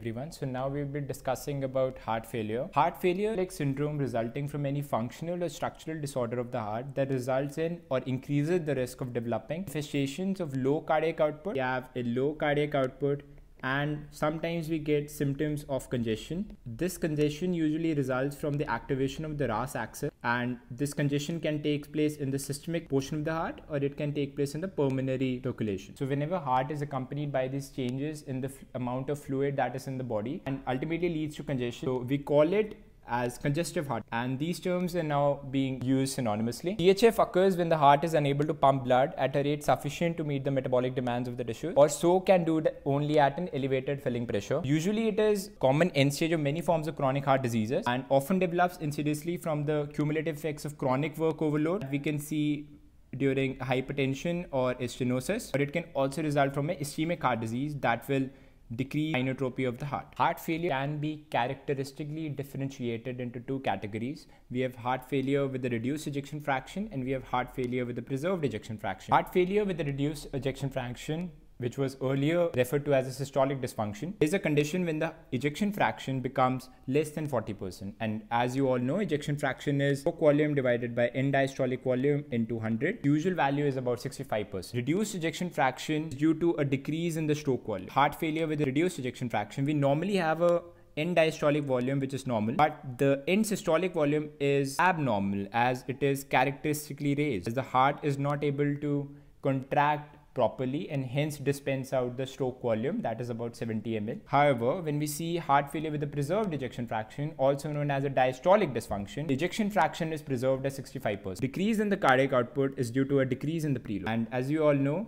everyone. So now we'll be discussing about heart failure. Heart failure like syndrome resulting from any functional or structural disorder of the heart that results in or increases the risk of developing manifestations of low cardiac output. You have a low cardiac output, and sometimes we get symptoms of congestion. This congestion usually results from the activation of the RAS axis and this congestion can take place in the systemic portion of the heart or it can take place in the pulmonary circulation. So whenever heart is accompanied by these changes in the amount of fluid that is in the body and ultimately leads to congestion, so we call it as congestive heart and these terms are now being used synonymously. CHF occurs when the heart is unable to pump blood at a rate sufficient to meet the metabolic demands of the tissue or so can do it only at an elevated filling pressure. Usually it is common end stage of many forms of chronic heart diseases and often develops insidiously from the cumulative effects of chronic work overload. We can see during hypertension or stenosis, but it can also result from a ischemic heart disease that will decreased inotropy of the heart. Heart failure can be characteristically differentiated into two categories. We have heart failure with a reduced ejection fraction and we have heart failure with a preserved ejection fraction. Heart failure with a reduced ejection fraction which was earlier referred to as a systolic dysfunction, is a condition when the ejection fraction becomes less than 40%. And as you all know, ejection fraction is stroke volume divided by end diastolic volume into 100. Usual value is about 65%. Reduced ejection fraction due to a decrease in the stroke volume. Heart failure with reduced ejection fraction, we normally have a end diastolic volume which is normal but the end systolic volume is abnormal as it is characteristically raised as the heart is not able to contract properly and hence dispense out the stroke volume that is about 70 ml. However, when we see heart failure with a preserved ejection fraction, also known as a diastolic dysfunction, ejection fraction is preserved at 65%. Decrease in the cardiac output is due to a decrease in the preload. And as you all know,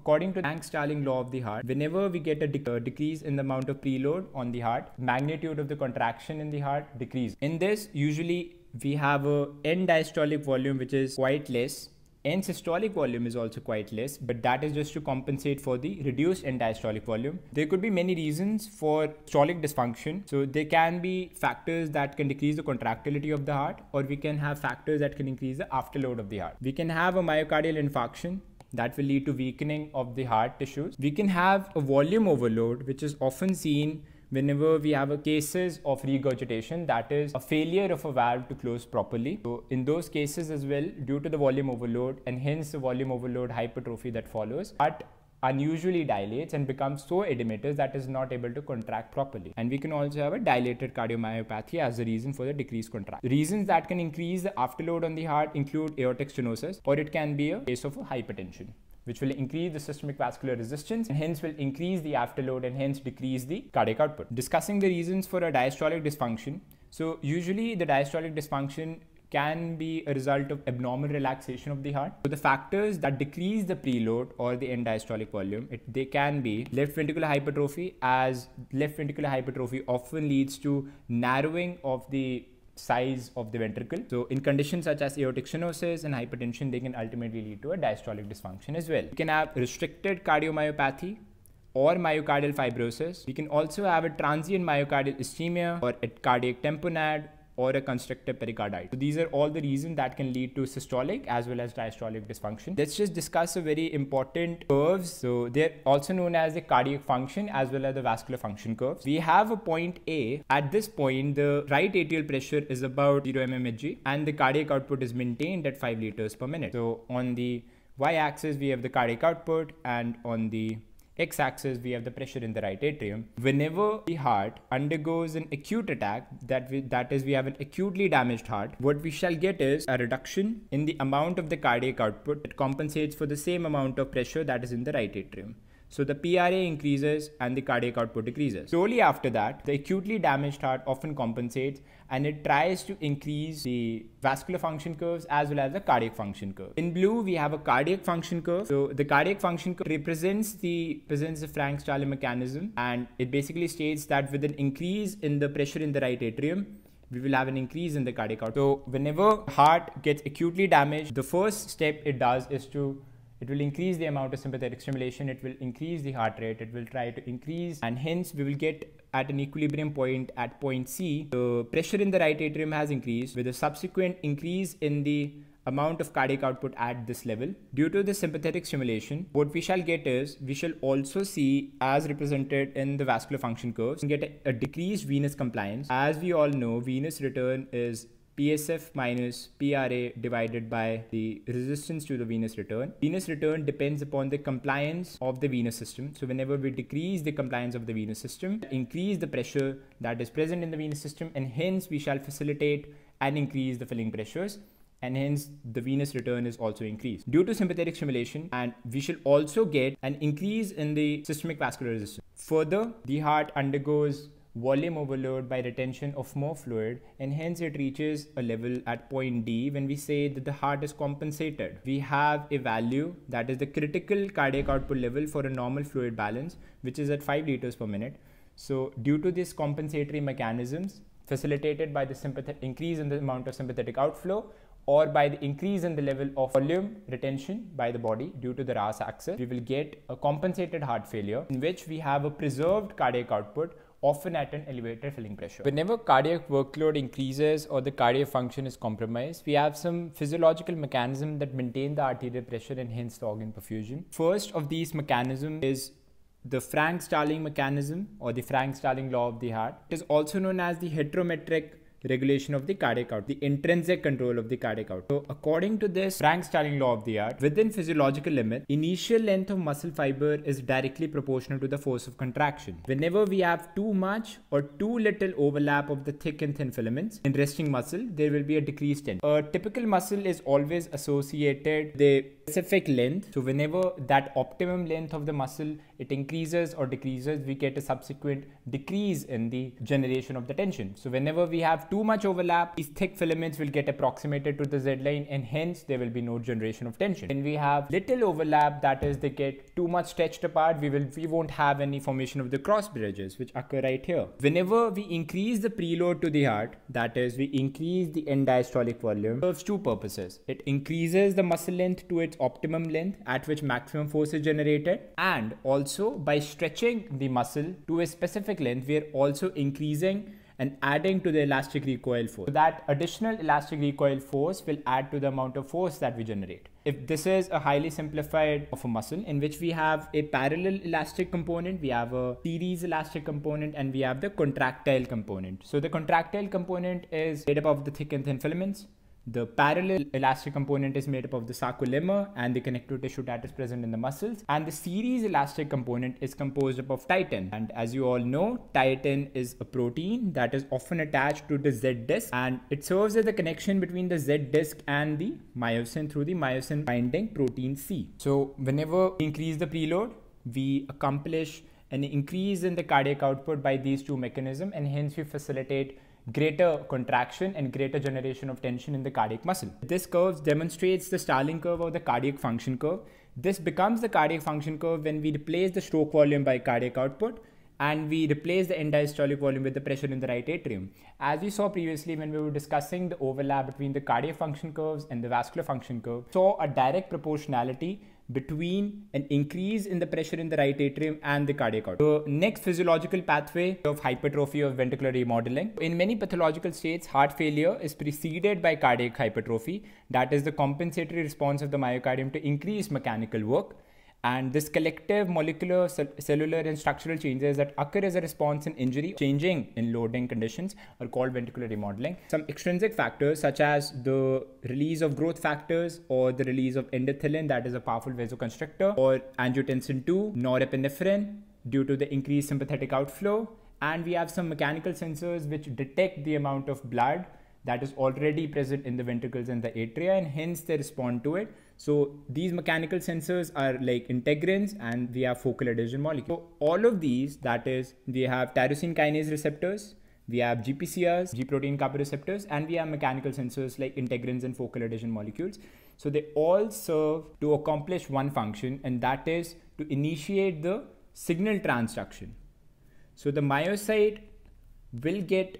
According to frank starling law of the heart, whenever we get a uh, decrease in the amount of preload on the heart, magnitude of the contraction in the heart decreases. In this, usually we have a end diastolic volume which is quite less End systolic volume is also quite less, but that is just to compensate for the reduced end diastolic volume. There could be many reasons for systolic dysfunction. So there can be factors that can decrease the contractility of the heart, or we can have factors that can increase the afterload of the heart. We can have a myocardial infarction that will lead to weakening of the heart tissues. We can have a volume overload, which is often seen whenever we have a cases of regurgitation, that is a failure of a valve to close properly. So in those cases as well, due to the volume overload and hence the volume overload hypertrophy that follows, but unusually dilates and becomes so edematous that is not able to contract properly. And we can also have a dilated cardiomyopathy as a reason for the decreased contract. Reasons that can increase the afterload on the heart include aortic stenosis or it can be a case of hypertension which will increase the systemic vascular resistance and hence will increase the afterload and hence decrease the cardiac output. Discussing the reasons for a diastolic dysfunction. So usually the diastolic dysfunction can be a result of abnormal relaxation of the heart. So the factors that decrease the preload or the end diastolic volume, it, they can be left ventricular hypertrophy as left ventricular hypertrophy often leads to narrowing of the size of the ventricle. So in conditions such as aortic stenosis and hypertension, they can ultimately lead to a diastolic dysfunction as well. You can have restricted cardiomyopathy or myocardial fibrosis. You can also have a transient myocardial ischemia or a cardiac tamponade or a constrictive pericarditis. So these are all the reasons that can lead to systolic as well as diastolic dysfunction. Let's just discuss a very important curves. So they're also known as the cardiac function as well as the vascular function curves. We have a point A. At this point, the right atrial pressure is about 0 mmHg and the cardiac output is maintained at 5 liters per minute. So on the y-axis, we have the cardiac output and on the x-axis we have the pressure in the right atrium whenever the heart undergoes an acute attack that we, that is we have an acutely damaged heart what we shall get is a reduction in the amount of the cardiac output that compensates for the same amount of pressure that is in the right atrium so the PRA increases and the cardiac output decreases. Slowly after that, the acutely damaged heart often compensates and it tries to increase the vascular function curves as well as the cardiac function curve. In blue, we have a cardiac function curve. So the cardiac function curve represents the presence of frank starling mechanism and it basically states that with an increase in the pressure in the right atrium, we will have an increase in the cardiac output. So whenever heart gets acutely damaged, the first step it does is to it will increase the amount of sympathetic stimulation, it will increase the heart rate, it will try to increase, and hence we will get at an equilibrium point at point C, the pressure in the right atrium has increased with a subsequent increase in the amount of cardiac output at this level. Due to the sympathetic stimulation, what we shall get is we shall also see, as represented in the vascular function curves, get a, a decreased venous compliance. As we all know, venous return is PSF minus PRA divided by the resistance to the venous return. Venous return depends upon the compliance of the venous system. So whenever we decrease the compliance of the venous system, increase the pressure that is present in the venous system and hence we shall facilitate and increase the filling pressures and hence the venous return is also increased due to sympathetic stimulation and we shall also get an increase in the systemic vascular resistance. Further, the heart undergoes volume overload by retention of more fluid and hence it reaches a level at point D when we say that the heart is compensated. We have a value that is the critical cardiac output level for a normal fluid balance which is at 5 liters per minute. So due to these compensatory mechanisms facilitated by the increase in the amount of sympathetic outflow or by the increase in the level of volume retention by the body due to the RAS axis, we will get a compensated heart failure in which we have a preserved cardiac output often at an elevated filling pressure. Whenever cardiac workload increases or the cardiac function is compromised, we have some physiological mechanism that maintain the arterial pressure and hence the organ perfusion. First of these mechanism is the Frank-Starling mechanism or the Frank-Starling law of the heart. It is also known as the heterometric regulation of the cardiac output, the intrinsic control of the cardiac output. So according to this Frank-Starling law of the art, within physiological limit, initial length of muscle fiber is directly proportional to the force of contraction. Whenever we have too much or too little overlap of the thick and thin filaments in resting muscle, there will be a decreased tension. A typical muscle is always associated, the specific length. So whenever that optimum length of the muscle, it increases or decreases, we get a subsequent decrease in the generation of the tension. So whenever we have too much overlap, these thick filaments will get approximated to the Z line and hence there will be no generation of tension. When we have little overlap, that is they get too much stretched apart, we, will, we won't have any formation of the cross bridges which occur right here. Whenever we increase the preload to the heart, that is we increase the end diastolic volume, serves two purposes. It increases the muscle length to its optimum length at which maximum force is generated and also by stretching the muscle to a specific length we are also increasing and adding to the elastic recoil force. So that additional elastic recoil force will add to the amount of force that we generate. If this is a highly simplified of a muscle in which we have a parallel elastic component, we have a series elastic component and we have the contractile component. So the contractile component is made up of the thick and thin filaments the parallel elastic component is made up of the sarcolemma and the connective tissue that is present in the muscles. And the series elastic component is composed up of titin. And as you all know, titin is a protein that is often attached to the Z disc and it serves as a connection between the Z disc and the myosin through the myosin binding protein C. So whenever we increase the preload, we accomplish an increase in the cardiac output by these two mechanisms and hence we facilitate greater contraction and greater generation of tension in the cardiac muscle. This curve demonstrates the Starling curve or the cardiac function curve. This becomes the cardiac function curve when we replace the stroke volume by cardiac output and we replace the end diastolic volume with the pressure in the right atrium. As we saw previously when we were discussing the overlap between the cardiac function curves and the vascular function curve, saw a direct proportionality between an increase in the pressure in the right atrium and the cardiac output. The next physiological pathway of hypertrophy of ventricular remodeling. In many pathological states, heart failure is preceded by cardiac hypertrophy. That is the compensatory response of the myocardium to increase mechanical work. And this collective molecular, cellular, and structural changes that occur as a response in injury, changing in loading conditions, are called ventricular remodeling. Some extrinsic factors, such as the release of growth factors or the release of endothelin, that is a powerful vasoconstrictor, or angiotensin 2, norepinephrine, due to the increased sympathetic outflow. And we have some mechanical sensors which detect the amount of blood that is already present in the ventricles and the atria, and hence they respond to it. So these mechanical sensors are like integrins and we have focal adhesion molecule. So all of these, that is, we have tyrosine kinase receptors, we have GPCRs, G protein kappa receptors, and we have mechanical sensors like integrins and focal adhesion molecules. So they all serve to accomplish one function, and that is to initiate the signal transduction. So the myocyte will get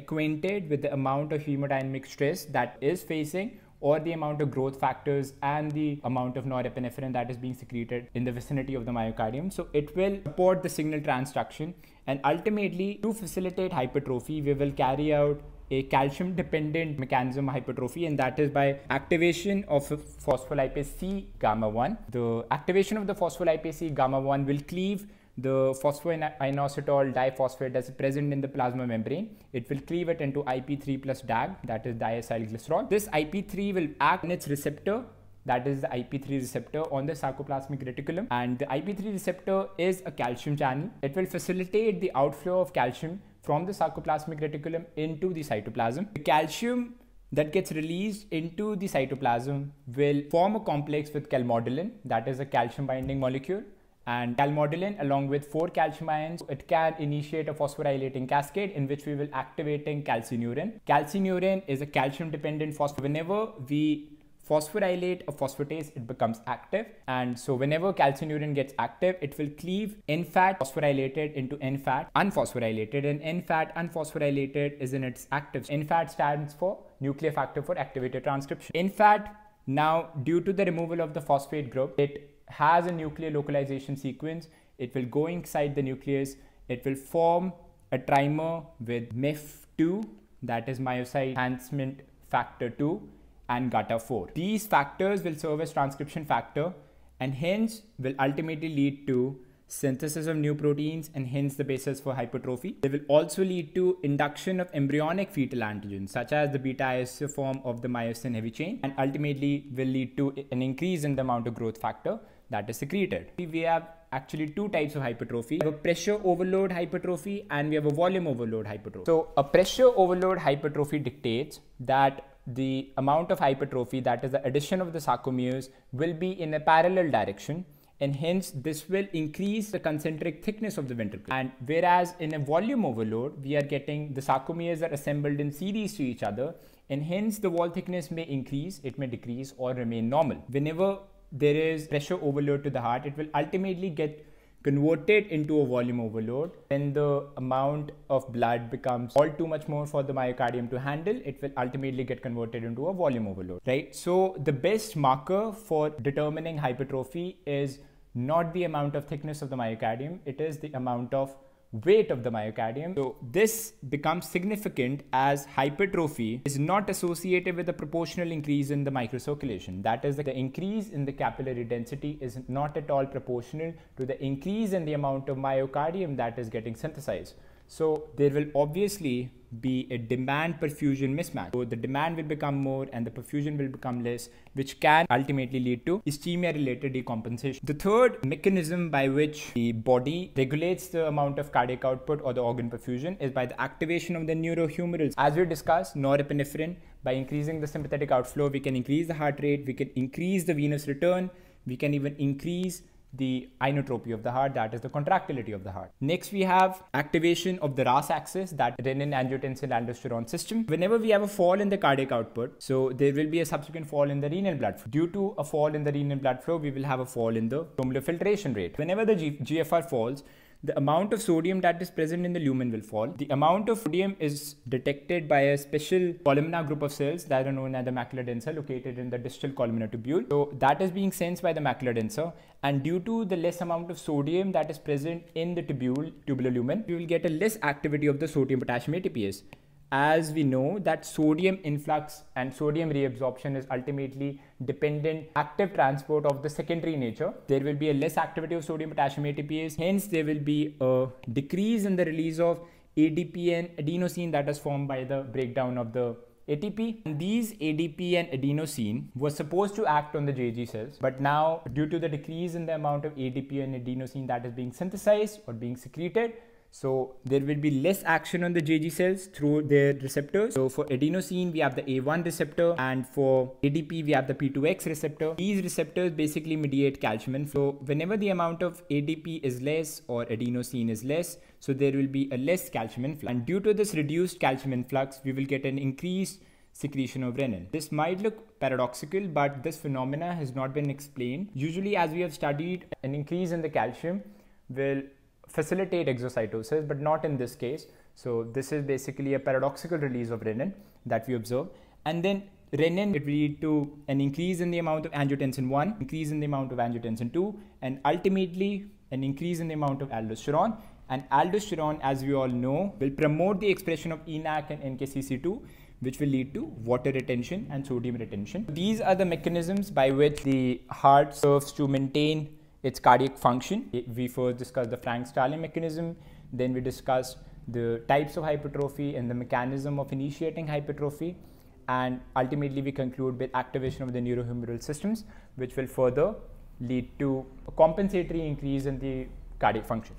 acquainted with the amount of hemodynamic stress that is facing or the amount of growth factors and the amount of norepinephrine that is being secreted in the vicinity of the myocardium. So it will support the signal transduction and ultimately to facilitate hypertrophy, we will carry out a calcium dependent mechanism hypertrophy and that is by activation of phospholipase C gamma 1. The activation of the phospholipase C gamma 1 will cleave the phosphoinositol diphosphate that's present in the plasma membrane. It will cleave it into IP3 plus DAG, that is diacylglycerol. This IP3 will act on its receptor that is the IP3 receptor on the sarcoplasmic reticulum and the IP3 receptor is a calcium channel. It will facilitate the outflow of calcium from the sarcoplasmic reticulum into the cytoplasm. The calcium that gets released into the cytoplasm will form a complex with calmodulin that is a calcium binding molecule and calmodulin along with four calcium ions, it can initiate a phosphorylating cascade in which we will activating calcineurin. Calcineurin is a calcium dependent phosphorylate. Whenever we phosphorylate a phosphatase, it becomes active. And so whenever calcineurin gets active, it will cleave N-fat phosphorylated into N-fat unphosphorylated. And N-fat unphosphorylated is in its active. N-fat stands for nuclear factor for activated transcription. in fat now, due to the removal of the phosphate group, it has a nuclear localization sequence. It will go inside the nucleus. It will form a trimer with MEF2, that is myosin enhancement factor 2, and GATA4. These factors will serve as transcription factor and hence will ultimately lead to synthesis of new proteins and hence the basis for hypertrophy. They will also lead to induction of embryonic fetal antigens such as the beta isoform of the myosin heavy chain and ultimately will lead to an increase in the amount of growth factor that is secreted. We have actually two types of hypertrophy. We have a pressure overload hypertrophy and we have a volume overload hypertrophy. So a pressure overload hypertrophy dictates that the amount of hypertrophy, that is the addition of the sarcomeres, will be in a parallel direction and hence this will increase the concentric thickness of the ventricle. And whereas in a volume overload, we are getting the sarcomeres are assembled in series to each other and hence the wall thickness may increase, it may decrease or remain normal. Whenever there is pressure overload to the heart, it will ultimately get converted into a volume overload. When the amount of blood becomes all too much more for the myocardium to handle, it will ultimately get converted into a volume overload, right? So the best marker for determining hypertrophy is not the amount of thickness of the myocardium, it is the amount of weight of the myocardium. So this becomes significant as hypertrophy is not associated with a proportional increase in the microcirculation. That is, the increase in the capillary density is not at all proportional to the increase in the amount of myocardium that is getting synthesized. So there will obviously be a demand perfusion mismatch. So the demand will become more and the perfusion will become less, which can ultimately lead to ischemia related decompensation. The third mechanism by which the body regulates the amount of cardiac output or the organ perfusion is by the activation of the neurohumerals. As we discussed, norepinephrine, by increasing the sympathetic outflow, we can increase the heart rate, we can increase the venous return, we can even increase the inotropy of the heart, that is the contractility of the heart. Next, we have activation of the RAS axis, that renin, angiotensin, aldosterone system. Whenever we have a fall in the cardiac output, so there will be a subsequent fall in the renal blood flow. Due to a fall in the renal blood flow, we will have a fall in the glomerular filtration rate. Whenever the G GFR falls, the amount of sodium that is present in the lumen will fall. The amount of sodium is detected by a special columnar group of cells that are known as the macular denser located in the distal columnar tubule. So that is being sensed by the macular denser and due to the less amount of sodium that is present in the tubule, tubular lumen, you will get a less activity of the sodium potassium ATPase as we know that sodium influx and sodium reabsorption is ultimately dependent active transport of the secondary nature. There will be a less activity of sodium potassium ATPase. Hence, there will be a decrease in the release of ADP and adenosine that is formed by the breakdown of the ATP. And these ADP and adenosine were supposed to act on the JG cells, but now due to the decrease in the amount of ADP and adenosine that is being synthesized or being secreted, so there will be less action on the JG cells through their receptors. So for adenosine, we have the A1 receptor and for ADP, we have the P2X receptor. These receptors basically mediate calcium inflow. Whenever the amount of ADP is less or adenosine is less, so there will be a less calcium influx. And due to this reduced calcium influx, we will get an increased secretion of renin. This might look paradoxical, but this phenomena has not been explained. Usually, as we have studied, an increase in the calcium will facilitate exocytosis, but not in this case. So this is basically a paradoxical release of renin that we observe. And then renin it will lead to an increase in the amount of angiotensin 1, increase in the amount of angiotensin 2, and ultimately an increase in the amount of aldosterone. And aldosterone, as we all know, will promote the expression of ENaC and NKCC2, which will lead to water retention and sodium retention. These are the mechanisms by which the heart serves to maintain its cardiac function. We first discussed the Frank-Starling mechanism, then we discussed the types of hypertrophy and the mechanism of initiating hypertrophy. And ultimately, we conclude with activation of the neurohumoral systems, which will further lead to a compensatory increase in the cardiac function.